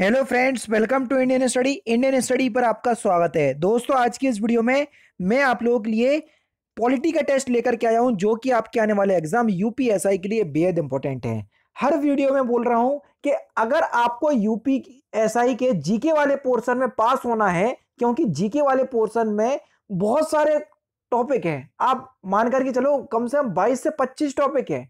hello friends welcome to Indian study Indian study पर आपका स्वागत है दोस्तों आज की इस वीडियो में मैं आप लोगों के लिए पॉलिटी का टेस्ट लेकर के आया हूं जो कि आपके आने वाले एग्जाम यूपीएसआई के लिए बेहद इंपॉर्टेंट है हर वीडियो में बोल रहा हूं कि अगर आपको यूपीएसआई के जीके वाले पोर्सन में पास होना है क्योंकि जीके वाले पोर्सन में बहुत सारे टॉपिक है आप मान करके चलो कम से कम बाईस से पच्चीस टॉपिक है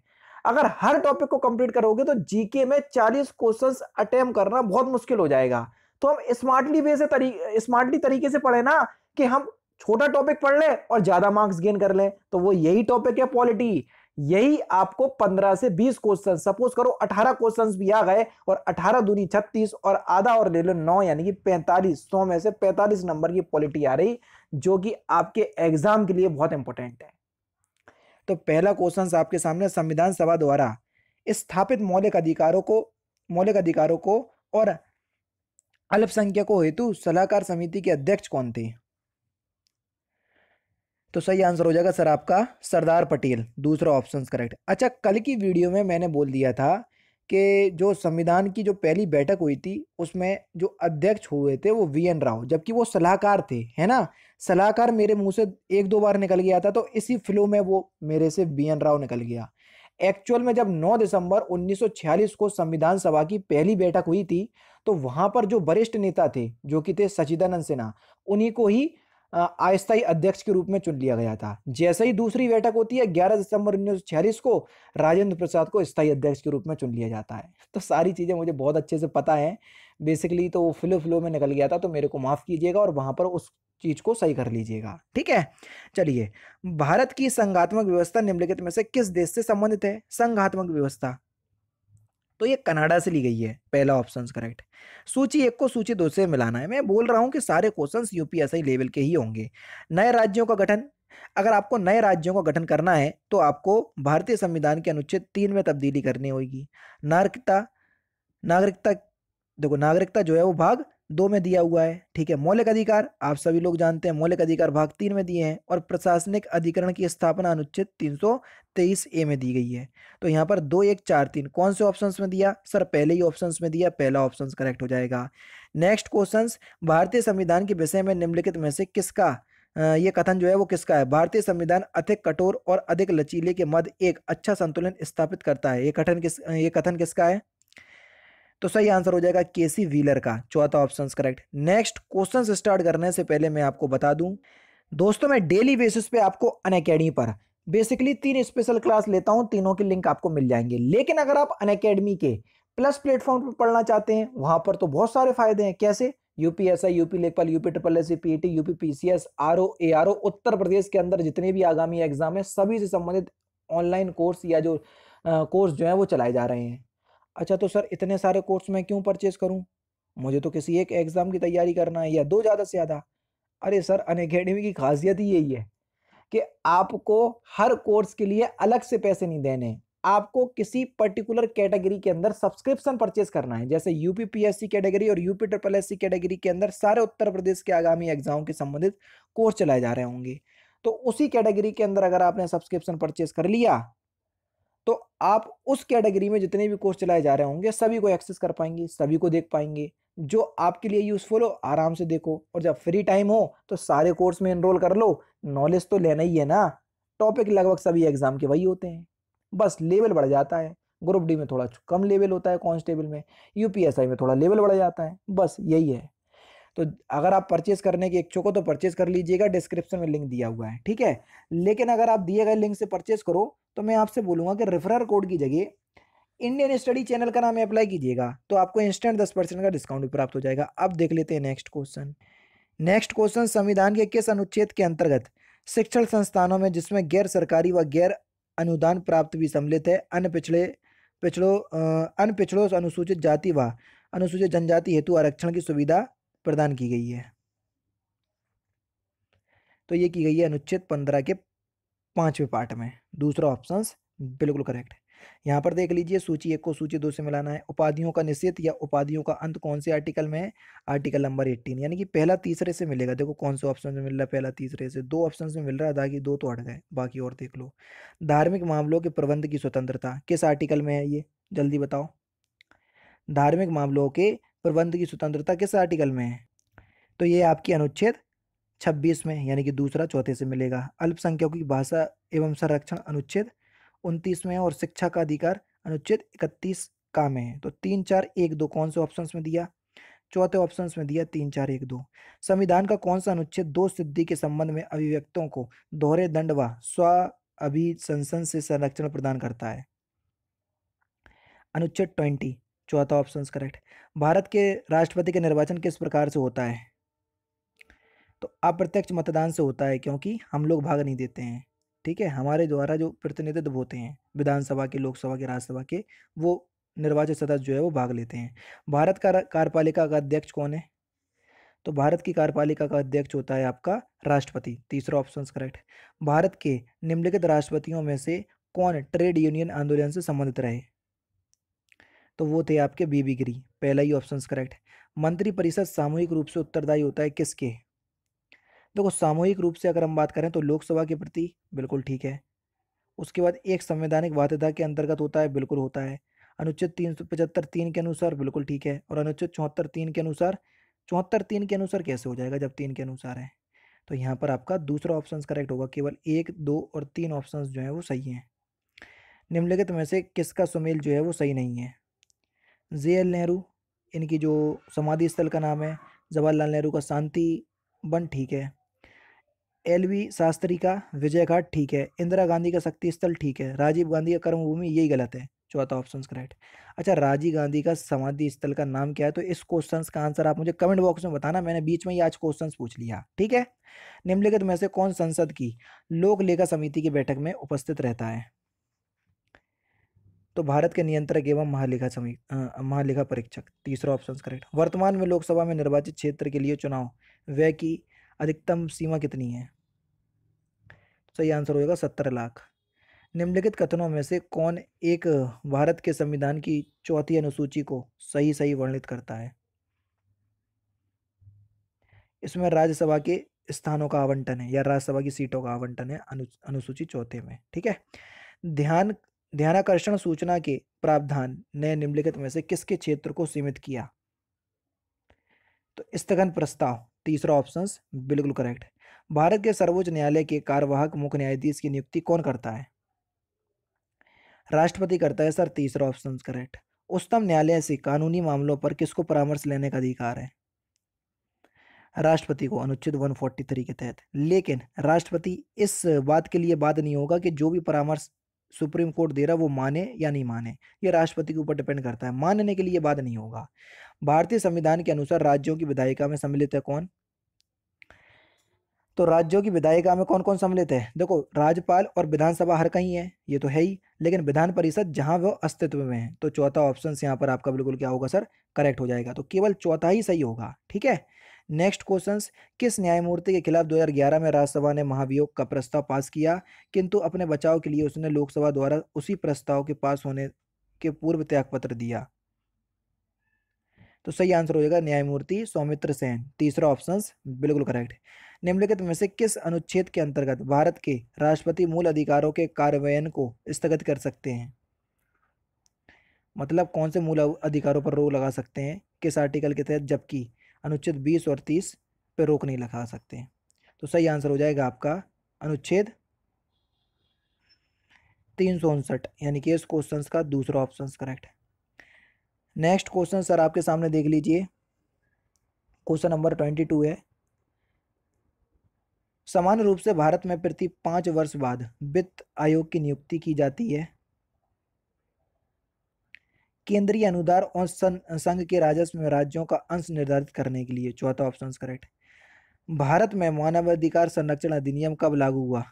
अगर हर टॉपिक को कंप्लीट करोगे तो जीके में 40 क्वेश्चंस अटेम करना बहुत मुश्किल हो जाएगा तो हम स्मार्टली वे से तरी, स्मार्टली तरीके से पढ़े ना कि हम छोटा टॉपिक पढ़ लें और ज्यादा मार्क्स गेन कर लें तो वो यही टॉपिक है पॉलिटी यही आपको 15 से 20 क्वेश्चन सपोज करो 18 क्वेश्चन भी आ गए और 18 दूनी 36 और आधा और ले लो नौ यानी कि 45 सौ में से 45 नंबर की पॉलिटी आ रही जो कि आपके एग्जाम के लिए बहुत इंपॉर्टेंट है तो पहला क्वेश्चन आपके सामने संविधान सभा द्वारा स्थापित मौलिक अधिकारों को मौलिक अधिकारों को और अल्पसंख्यकों हेतु सलाहकार समिति के अध्यक्ष कौन थे तो सही आंसर हो जाएगा सर आपका सरदार पटेल दूसरा ऑप्शन करेक्ट अच्छा कल की वीडियो में मैंने बोल दिया था कि जो संविधान की जो पहली बैठक हुई थी उसमें जो अध्यक्ष हुए थे वो वी एन राव जबकि वो सलाहकार थे है ना सलाहकार मेरे मुंह से एक दो बार निकल गया था तो इसी फ्लो में वो मेरे से वी एन राव निकल गया एक्चुअल में जब 9 दिसंबर 1946 को संविधान सभा की पहली बैठक हुई थी तो वहां पर जो वरिष्ठ नेता थे जो कि थे सचिदानंद सिन्हा उन्हीं को ही अस्थायी अध्यक्ष के रूप में चुन लिया गया था जैसे ही दूसरी बैठक होती है 11 दिसंबर उन्नीस को राजेंद्र प्रसाद को स्थायी अध्यक्ष के रूप में चुन लिया जाता है तो सारी चीज़ें मुझे बहुत अच्छे से पता है बेसिकली तो वो फ्लो फ्लो में निकल गया था तो मेरे को माफ़ कीजिएगा और वहाँ पर उस चीज़ को सही कर लीजिएगा ठीक है चलिए भारत की संघात्मक व्यवस्था निम्नलिखित में से किस देश से संबंधित है संघात्मक व्यवस्था तो ये कनाडा से ली गई है पहला ऑप्शन करेक्ट सूची एक को सूची दो से मिलाना है मैं बोल रहा हूँ कि सारे क्वेश्चन यूपीएसआई लेवल के ही होंगे नए राज्यों का गठन अगर आपको नए राज्यों का गठन करना है तो आपको भारतीय संविधान के अनुच्छेद तीन में तब्दीली करनी होगी नागरिकता नागरिकता देखो नागरिकता जो है वो भाग दो में दिया हुआ है ठीक है मौलिक अधिकार आप सभी लोग जानते हैं मौलिक अधिकार भाग तीन में दिए हैं और प्रशासनिक अधिकरण की स्थापना अनुच्छेद तीन सौ तेईस ए में दी गई है तो यहाँ पर दो एक चार तीन कौन से ऑप्शंस में दिया सर पहले ही ऑप्शंस में दिया पहला ऑप्शंस करेक्ट हो जाएगा नेक्स्ट क्वेश्चन भारतीय संविधान के विषय में निम्नलिखित में से किसका ये कथन जो है वो किसका है भारतीय संविधान अधिक कठोर और अधिक लचीले के मध्य एक अच्छा संतुलन स्थापित करता है ये कथन किस ये कथन किसका है तो सही आंसर हो जाएगा केसी व्हीलर का चौथा option correct next question start करने से पहले मैं आपको बता दूं दोस्तों मैं डेली बेसिस पे आपको अन पर बेसिकली तीन स्पेशल क्लास लेता हूं तीनों के लिंक आपको मिल जाएंगे लेकिन अगर आप अन के प्लस प्लेटफॉर्म पर पढ़ना चाहते हैं वहां पर तो बहुत सारे फायदे हैं कैसे यूपीएसआई यूपी लेखपाल यूपी ट्रिपल एस एटी UP PCS RO ARO Uttar Pradesh के अंदर जितने भी आगामी एग्जाम है सभी से संबंधित ऑनलाइन कोर्स या जो कोर्स जो है वो चलाए जा रहे हैं अच्छा तो सर इतने सारे कोर्स मैं क्यों परचेज करूँ मुझे तो किसी एक एग्ज़ाम की तैयारी करना है या दो ज़्यादा से ज़्यादा अरे सर अन अकेडमी की खासियत ही यही है कि आपको हर कोर्स के लिए अलग से पैसे नहीं देने आपको किसी पर्टिकुलर कैटेगरी के अंदर सब्सक्रिप्शन परचेज करना है जैसे यूपी पीएससी कैटेगरी और यूपी ट्रिपल एस कैटेगरी के अंदर सारे उत्तर प्रदेश के आगामी एग्जाम के संबंधित कोर्स चलाए जा रहे होंगे तो उसी कैटेगरी के अंदर अगर आपने सब्सक्रिप्शन परचेज कर लिया तो आप उस कैटेगरी में जितने भी कोर्स चलाए जा रहे होंगे सभी को एक्सेस कर पाएंगे सभी को देख पाएंगे जो आपके लिए यूज़फुल हो आराम से देखो और जब फ्री टाइम हो तो सारे कोर्स में इनरोल कर लो नॉलेज तो लेना ही है ना टॉपिक लगभग सभी एग्ज़ाम के वही होते हैं बस लेवल बढ़ जाता है ग्रुप डी में थोड़ा कम लेवल होता है कॉन्स्टेबल में यूपीएसआई में थोड़ा लेवल बढ़ जाता है बस यही है तो अगर आप परचेज़ करने के इच्छुक हो तो परचेज़ कर लीजिएगा डिस्क्रिप्शन में लिंक दिया हुआ है ठीक है लेकिन अगर आप दिए गए लिंक से परचेज़ करो तो मैं आपसे बोलूँगा कि रेफरर कोड की जगह इंडियन स्टडी चैनल का नाम अप्लाई कीजिएगा तो आपको इंस्टेंट दस परसेंट का डिस्काउंट भी प्राप्त हो जाएगा अब देख लेते हैं नेक्स्ट क्वेश्चन नेक्स्ट क्वेश्चन संविधान के किस अनुच्छेद के अंतर्गत शिक्षण संस्थानों में जिसमें गैर सरकारी व गैर अनुदान प्राप्त भी सम्मिलित है अन्य पिछड़े पिछड़ों अन्य पिछड़ों अनुसूचित जाति व अनुसूचित जनजाति हेतु आरक्षण की सुविधा प्रदान की गई है तो ये की गई है अनुच्छेद पंद्रह के पांचवें पार्ट में दूसरा ऑप्शन बिल्कुल करेक्ट यहाँ पर देख लीजिए सूची एक को सूची दो से मिलाना है उपाधियों का निश्चित या उपाधियों का अंत कौन से आर्टिकल में है आर्टिकल नंबर एट्टीन यानी कि पहला तीसरे से मिलेगा देखो कौन से ऑप्शन में मिल रहा है पहला तीसरे से दो ऑप्शन में मिल रहा है बाकी दो तो हट गए बाकी और देख लो धार्मिक मामलों के प्रबंध की स्वतंत्रता किस आर्टिकल में है ये जल्दी बताओ धार्मिक मामलों के प्रबंध की स्वतंत्रता किस आर्टिकल में है तो ये आपकी अनुच्छेद छब्बीस में यानी कि दूसरा चौथे से मिलेगा अल्पसंख्यकों की भाषा एवं संरक्षण अनुच्छेद उनतीस में और शिक्षा का अधिकार अनुच्छेद इकतीस का में है तो तीन चार एक दो कौन से ऑप्शन में दिया चौथे ऑप्शन में दिया तीन चार एक दो संविधान का कौन सा अनुच्छेद दो सिद्धि के संबंध में अभिव्यक्तों को दोहरे दंड व स्व अभिशंसन से संरक्षण प्रदान करता है अनुच्छेद ट्वेंटी चौथा ऑप्शन करेक्ट भारत के राष्ट्रपति का निर्वाचन किस प्रकार से होता है तो अप्रत्यक्ष मतदान से होता है क्योंकि हम लोग भाग नहीं देते हैं ठीक है हमारे द्वारा जो प्रतिनिधित्व होते हैं विधानसभा के लोकसभा के राज्यसभा के वो निर्वाचित सदस्य जो है वो भाग लेते हैं भारत का कार्यपालिका का अध्यक्ष कौन है तो भारत की कार्यपालिका का अध्यक्ष होता है आपका राष्ट्रपति तीसरा ऑप्शन करेक्ट भारत के निम्नलिखित राष्ट्रपतियों में से कौन ट्रेड यूनियन आंदोलन से संबंधित रहे तो वो थे आपके बीबी गिरी पहला ही ऑप्शन करेक्ट है मंत्रिपरिषद सामूहिक रूप से उत्तरदायी होता है किसके देखो सामूहिक रूप से अगर हम बात करें तो लोकसभा के प्रति बिल्कुल ठीक है उसके बाद एक संवैधानिक वाध्यता के अंतर्गत होता है बिल्कुल होता है अनुच्छेद तीन सौ पचहत्तर तीन के अनुसार बिल्कुल ठीक है और अनुच्छेद चौहत्तर तीन के अनुसार चौहत्तर तीन के अनुसार कैसे हो जाएगा जब तीन के अनुसार है तो यहाँ पर आपका दूसरा ऑप्शन करेक्ट होगा केवल एक दो और तीन ऑप्शन जो हैं वो सही हैं निम्नलिखित में से किसका सुमेल जो है वो सही नहीं है जे एल नेहरू इनकी जो समाधि स्थल का नाम है जवाहरलाल नेहरू का शांति वन ठीक है एल वी शास्त्री का विजय घाट ठीक है इंदिरा गांधी का शक्ति स्थल ठीक है राजीव गांधी का कर्मभूमि यही गलत है चौथा ऑप्शन करेक्ट अच्छा राजीव गांधी का समाधि स्थल का नाम क्या है तो इस क्वेश्चन का आंसर आप मुझे कमेंट बॉक्स में बताना मैंने बीच में ही आज क्वेश्चन पूछ लिया ठीक है निम्नलिखित में से कौन संसद की लोक लेखा समिति की बैठक में उपस्थित रहता है तो भारत के नियंत्रक एवं महालेखा समी महालेखा परीक्षक तीसरा ऑप्शन करेक्ट वर्तमान में लोकसभा में निर्वाचित क्षेत्र के लिए चुनाव व्यय की अधिकतम सीमा कितनी है सही आंसर होगा सत्तर लाख निम्नलिखित कथनों में से कौन एक भारत के संविधान की चौथी अनुसूची को सही सही वर्णित करता है इसमें राज्यसभा के स्थानों का आवंटन है या राज्यसभा की सीटों का आवंटन है अनु, अनुसूची चौथे में ठीक है ध्यान ध्यानाकर्षण सूचना के प्रावधान ने निम्नलिखित में से किसके क्षेत्र को सीमित किया तो स्थगन प्रस्ताव तीसरा ऑप्शन बिल्कुल करेक्ट भारत के सर्वोच्च न्यायालय के कार्यवाहक मुख्य न्यायाधीश की नियुक्ति कौन करता है राष्ट्रपति करता है सर तीसरा ऑप्शन करेक्ट उच्चतम न्यायालय से कानूनी मामलों पर किसको परामर्श लेने का अधिकार है राष्ट्रपति को अनुच्छेद 143 के तहत लेकिन राष्ट्रपति इस बात के लिए बात नहीं होगा कि जो भी परामर्श सुप्रीम कोर्ट दे रहा वो माने या नहीं माने ये राष्ट्रपति के ऊपर डिपेंड करता है मानने के लिए बात नहीं होगा भारतीय संविधान के अनुसार राज्यों की विधायिका में सम्मिलित है कौन तो राज्यों की विधायिका में कौन कौन सम्मिलित है देखो राज्यपाल और विधानसभा हर कहीं है ये तो है ही लेकिन विधान परिषद जहां वो अस्तित्व में है तो चौथा ऑप्शन यहाँ पर आपका बिल्कुल क्या होगा सर करेक्ट हो जाएगा तो केवल चौथा ही सही होगा ठीक है नेक्स्ट क्वेश्चन किस न्यायमूर्ति के खिलाफ 2011 में राज्यसभा ने महाभियोग का प्रस्ताव पास किया किंतु अपने बचाव के लिए उसने लोकसभा द्वारा उसी प्रस्ताव के पास होने के पूर्व त्यागपत्र दिया तो सही आंसर हो जाएगा न्यायमूर्ति सौमित्र सेन तीसरा ऑप्शन बिल्कुल करेक्ट निम्नलिखित में से किस अनुच्छेद के अंतर्गत भारत के राष्ट्रपति मूल अधिकारों के कार्यान्वयन को स्थगित कर सकते हैं मतलब कौन से मूल अधिकारों पर रोक लगा सकते हैं किस आर्टिकल के तहत जबकि अनुच्छेद बीस और तीस पर रोक नहीं लगा सकते तो सही आंसर हो जाएगा आपका अनुच्छेद तीन सौ उनसठ यानी कि इस क्वेश्चन का दूसरा ऑप्शन करेक्ट है नेक्स्ट क्वेश्चन सर आपके सामने देख लीजिए क्वेश्चन नंबर ट्वेंटी टू है सामान्य रूप से भारत में प्रति पाँच वर्ष बाद वित्त आयोग की नियुक्ति की जाती है केंद्रीय अनुदान और संघ के राजस्व में राज्यों का अंश निर्धारित करने के लिए चौथा ऑप्शन करेक्ट भारत में मानवाधिकार संरक्षण अधिनियम कब लागू हुआ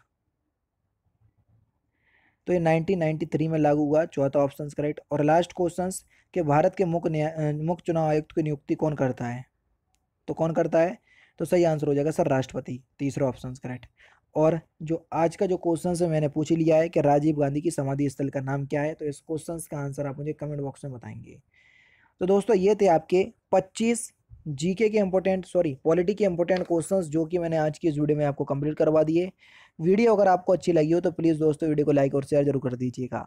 तो ये 1993 में लागू हुआ चौथा ऑप्शन करेक्ट और लास्ट क्वेश्चन के भारत के मुख्य मुख्य चुनाव आयुक्त की नियुक्ति कौन करता है तो कौन करता है तो सही आंसर हो जाएगा सर राष्ट्रपति तीसरा ऑप्शन करेक्ट और जो आज का जो क्वेश्चन है मैंने पूछ लिया है कि राजीव गांधी की समाधि स्थल का नाम क्या है तो इस क्वेश्चन का आंसर आप मुझे कमेंट बॉक्स में बताएंगे तो दोस्तों ये थे आपके 25 जीके के इम्पोर्टेंट सॉरी पॉलिटी के इम्पोर्टेंट क्वेश्चंस जो कि मैंने आज की इस वीडियो में आपको कंप्लीट करवा दिए वीडियो अगर आपको अच्छी लगी हो तो प्लीज़ दोस्तों वीडियो को लाइक और शेयर जरूर कर दीजिएगा